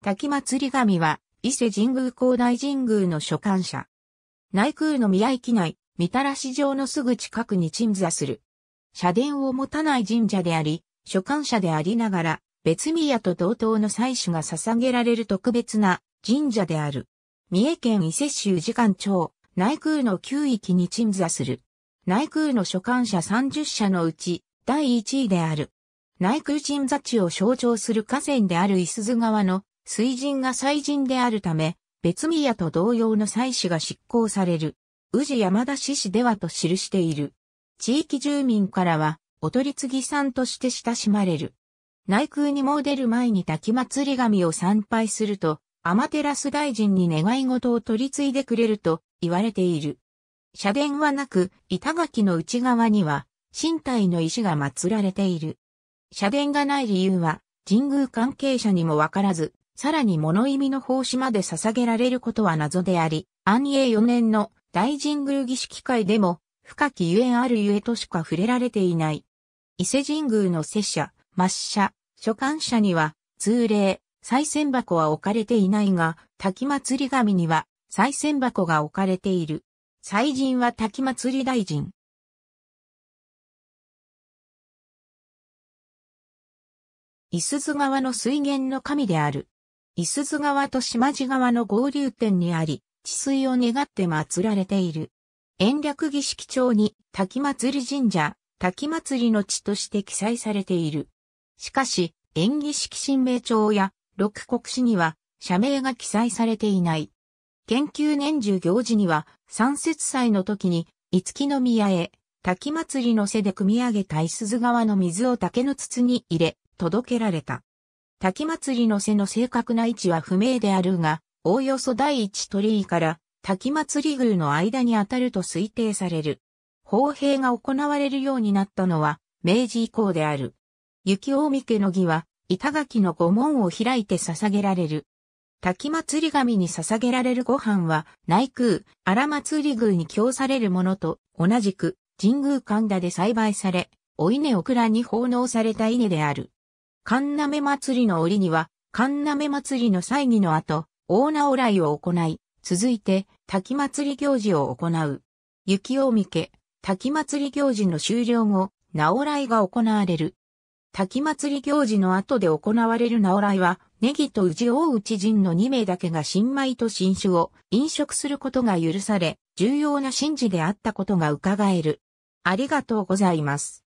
滝祭神は、伊勢神宮高大神宮の所管者。内宮の宮域内、みたらし城のすぐ近くに鎮座する。社殿を持たない神社であり、所管者でありながら、別宮と同等の祭祀が捧げられる特別な神社である。三重県伊勢州時間町、内宮の旧域に鎮座する。内宮の所管者30社のうち、第1位である。内宮鎮座地を象徴する河川である伊豆川の水人が祭人であるため、別宮と同様の祭祀が執行される。宇治山田市市ではと記している。地域住民からは、お取り次ぎさんとして親しまれる。内宮に詣る前に滝祭り神を参拝すると、天照大臣に願い事を取り継いでくれると言われている。社殿はなく、板垣の内側には、身体の石が祀られている。社殿がない理由は、神宮関係者にもわからず、さらに物意味の奉仕まで捧げられることは謎であり、安永4年の大神宮儀式会でも、深きゆえんあるゆえとしか触れられていない。伊勢神宮の拙者、抹者、所管者には、通例、再選箱は置かれていないが、滝祭り神には、再選箱が置かれている。祭神は滝祭り大臣。伊豆津川の水源の神である。伊豆津川と島地川の合流点にあり、治水を願って祀られている。延暦儀式帳に滝祭神社、滝祭りの地として記載されている。しかし、延儀式神明帳や六国史には社名が記載されていない。研究年中行事には、三節祭の時に、五木宮へ、滝祭りの背で組み上げた伊豆川の水を竹の筒に入れ、届けられた。滝祭りの背の正確な位置は不明であるが、おおよそ第一鳥居から滝祭り宮の間に当たると推定される。砲兵が行われるようになったのは明治以降である。雪大見家の儀は板垣の御門を開いて捧げられる。滝祭り神に捧げられるご飯は内宮、荒祭り宮に供されるものと同じく神宮神田で栽培され、お稲を蔵に奉納された稲である。神メ祭りの折には、神メ祭りの祭儀の後、大名来を行い、続いて、滝祭り行事を行う。雪を見け、滝祭り行事の終了後、直来が行われる。滝祭り行事の後で行われる直来は、ネギと宇治大内人の2名だけが新米と新酒を飲食することが許され、重要な神事であったことが伺える。ありがとうございます。